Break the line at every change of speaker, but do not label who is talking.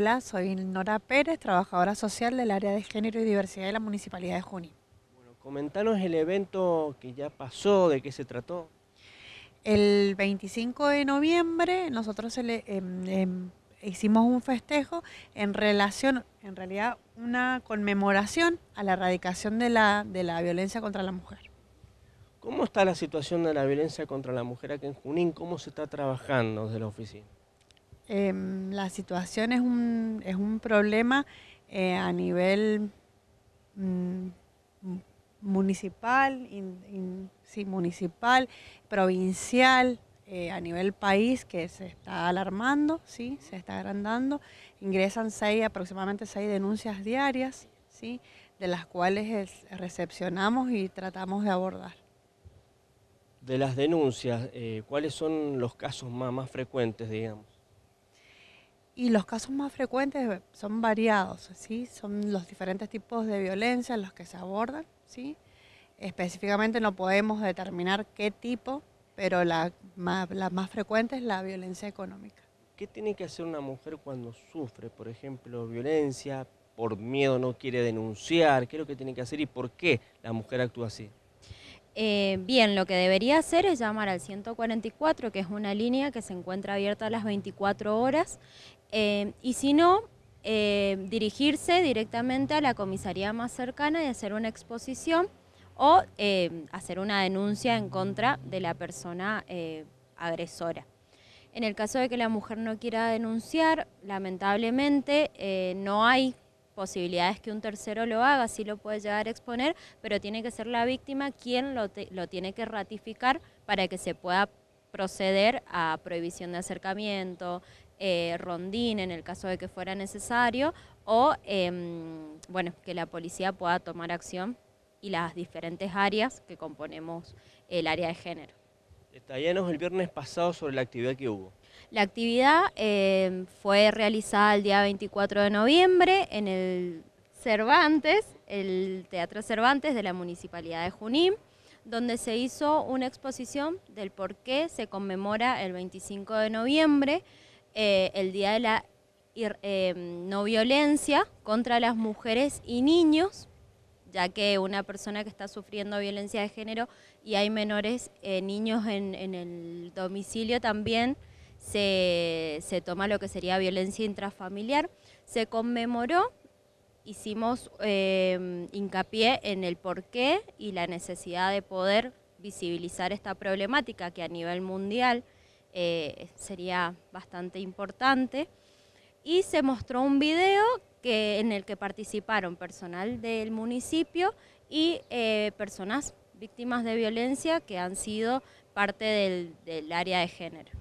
Hola, soy Nora Pérez, trabajadora social del área de género y diversidad de la Municipalidad de Junín.
Bueno, comentanos el evento que ya pasó, de qué se trató.
El 25 de noviembre nosotros em, em, hicimos un festejo en relación, en realidad una conmemoración a la erradicación de la, de la violencia contra la mujer.
¿Cómo está la situación de la violencia contra la mujer aquí en Junín? ¿Cómo se está trabajando desde la oficina?
Em, la situación es un, es un problema eh, a nivel mm, municipal, municipal, provincial, eh, a nivel país que se está alarmando, ¿sí? se está agrandando. Ingresan seis, aproximadamente seis denuncias diarias, ¿sí? de las cuales recepcionamos y tratamos de abordar.
De las denuncias, eh, ¿cuáles son los casos más, más frecuentes, digamos?
Y los casos más frecuentes eh, son variados, ¿sí? Son los diferentes tipos de violencia en los que se abordan, ¿sí? Específicamente no podemos determinar qué tipo, pero la más, la más frecuente es la violencia económica.
¿Qué tiene que hacer una mujer cuando sufre, por ejemplo, violencia, por miedo no quiere denunciar? ¿Qué es lo que tiene que hacer y por qué la mujer actúa así?
Eh, bien, lo que debería hacer es llamar al 144, que es una línea que se encuentra abierta a las 24 horas eh, y si no, eh, dirigirse directamente a la comisaría más cercana y hacer una exposición o eh, hacer una denuncia en contra de la persona agresora. En el caso de que la mujer no quiera denunciar, lamentablemente no hay posibilidades que un tercero lo haga, sí lo puede llegar a exponer, pero tiene que ser la víctima quien lo tiene que ratificar para que se pueda proceder a prohibición de acercamiento, eh, rondín en el caso de que fuera necesario, o em, bueno, que la policía pueda tomar acción y las diferentes áreas que componemos el área de género.
Detallanos el viernes pasado sobre la actividad que hubo.
La actividad em, fue realizada el día 24 de noviembre en el Cervantes, el Teatro Cervantes de la Municipalidad de Junín, donde se hizo una exposición del por qué se conmemora el 25 de noviembre, eh, el Día de la em, No Violencia contra las Mujeres y Niños, ya que una persona que está sufriendo violencia de género y hay menores eh, niños en, el domicilio también, se, toma lo que sería violencia intrafamiliar. Se conmemoró hicimos em, hincapié en el porqué y la necesidad de poder visibilizar esta problemática que a nivel mundial eh, sería bastante importante. Y se mostró un video que, en el que participaron personal del municipio y eh, personas víctimas de violencia que han sido parte del área de género.